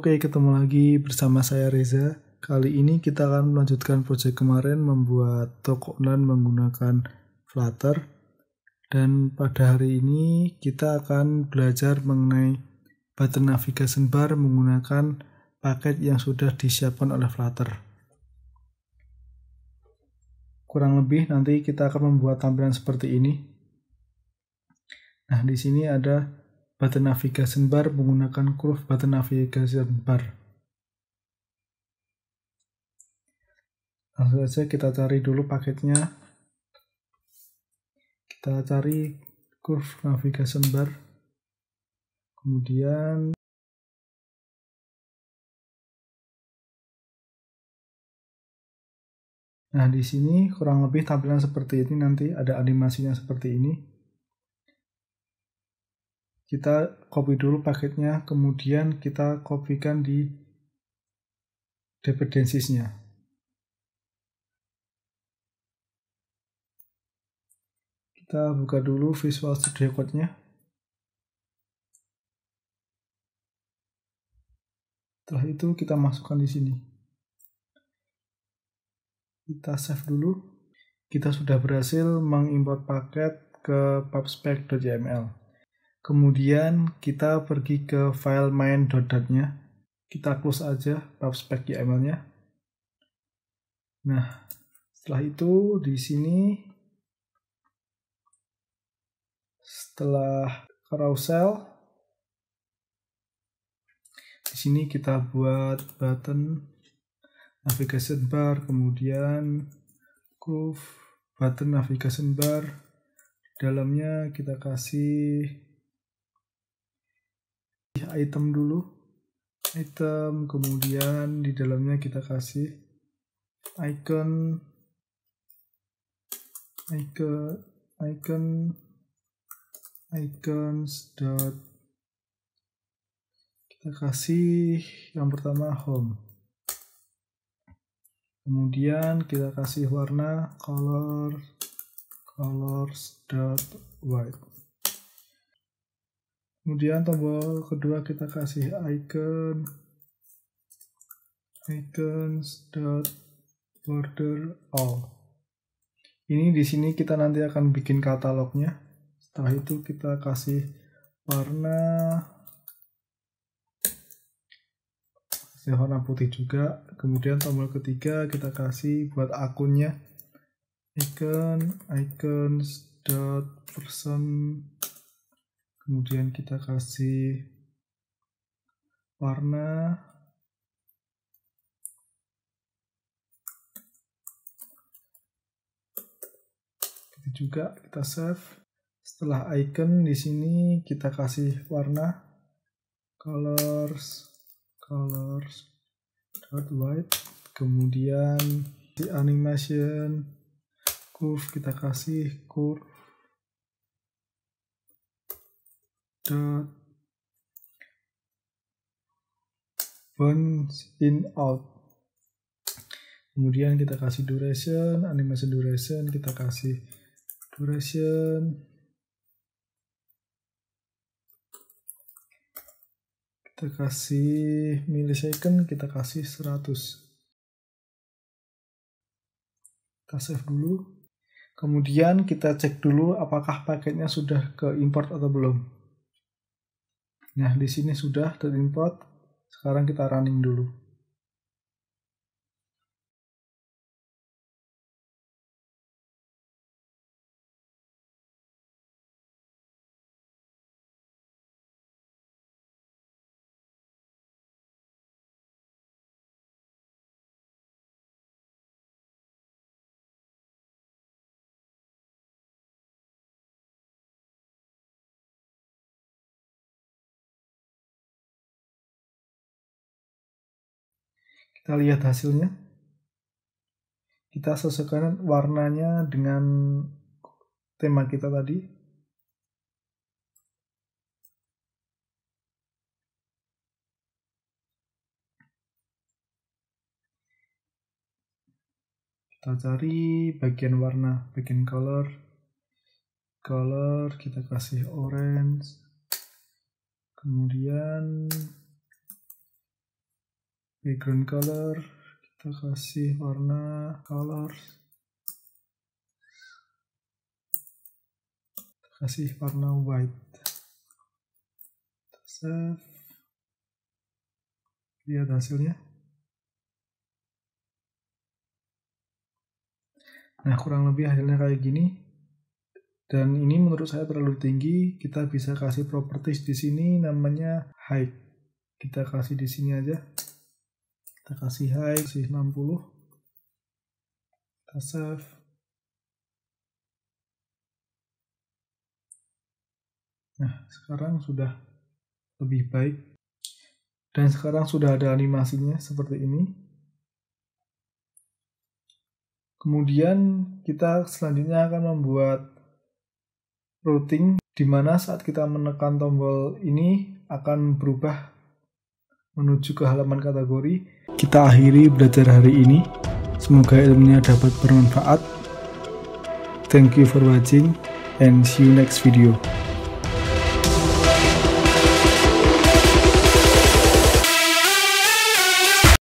Oke, ketemu lagi bersama saya Reza. Kali ini kita akan melanjutkan proyek kemarin membuat toko online menggunakan Flutter. Dan pada hari ini kita akan belajar mengenai button navigation bar menggunakan paket yang sudah disiapkan oleh Flutter. Kurang lebih nanti kita akan membuat tampilan seperti ini. Nah, di sini ada button navigasi bar menggunakan curve button navigasi bar. Langsung saja kita cari dulu paketnya. Kita cari curve navigation bar. Kemudian Nah, di sini kurang lebih tampilan seperti ini nanti ada animasinya seperti ini kita copy dulu paketnya, kemudian kita kopikan di dependencies-nya Kita buka dulu Visual Studio Code-nya. Setelah itu kita masukkan di sini. Kita save dulu. Kita sudah berhasil mengimpor paket ke pubspec.jml Kemudian kita pergi ke file main dot nya Kita close aja spec YAML-nya. Nah, setelah itu di sini setelah carousel di sini kita buat button navigation bar, kemudian curve button navigation bar. Di dalamnya kita kasih item dulu item kemudian di dalamnya kita kasih icon icon icon icons dot kita kasih yang pertama home kemudian kita kasih warna color colors dot white kemudian tombol kedua kita kasih icon icons dot border all ini di sini kita nanti akan bikin katalognya setelah itu kita kasih warna warna putih juga kemudian tombol ketiga kita kasih buat akunnya icon icons dot person kemudian kita kasih warna itu juga kita save setelah icon di sini kita kasih warna colors colors dot white kemudian di animation curve kita kasih curve the burns in out kemudian kita kasih duration animation duration kita kasih duration kita kasih millisecond kita kasih 100 kita save dulu kemudian kita cek dulu apakah paketnya sudah ke import atau belum Nah, di sini sudah terimport. Sekarang kita running dulu. Kita lihat hasilnya. Kita sesuaikan warnanya dengan tema kita tadi. kita cari bagian warna bagian color color kita kasih orange kemudian background color kita kasih warna color kita kasih warna white kita save lihat hasilnya nah kurang lebih hasilnya kayak gini dan ini menurut saya terlalu tinggi kita bisa kasih properties di sini namanya height kita kasih di sini aja kita kasih high kasih 60 kita save nah sekarang sudah lebih baik dan sekarang sudah ada animasinya seperti ini kemudian kita selanjutnya akan membuat routing di mana saat kita menekan tombol ini akan berubah menuju ke halaman kategori kita akhiri belajar hari ini. Semoga ilmunya dapat bermanfaat. Thank you for watching and see you next video.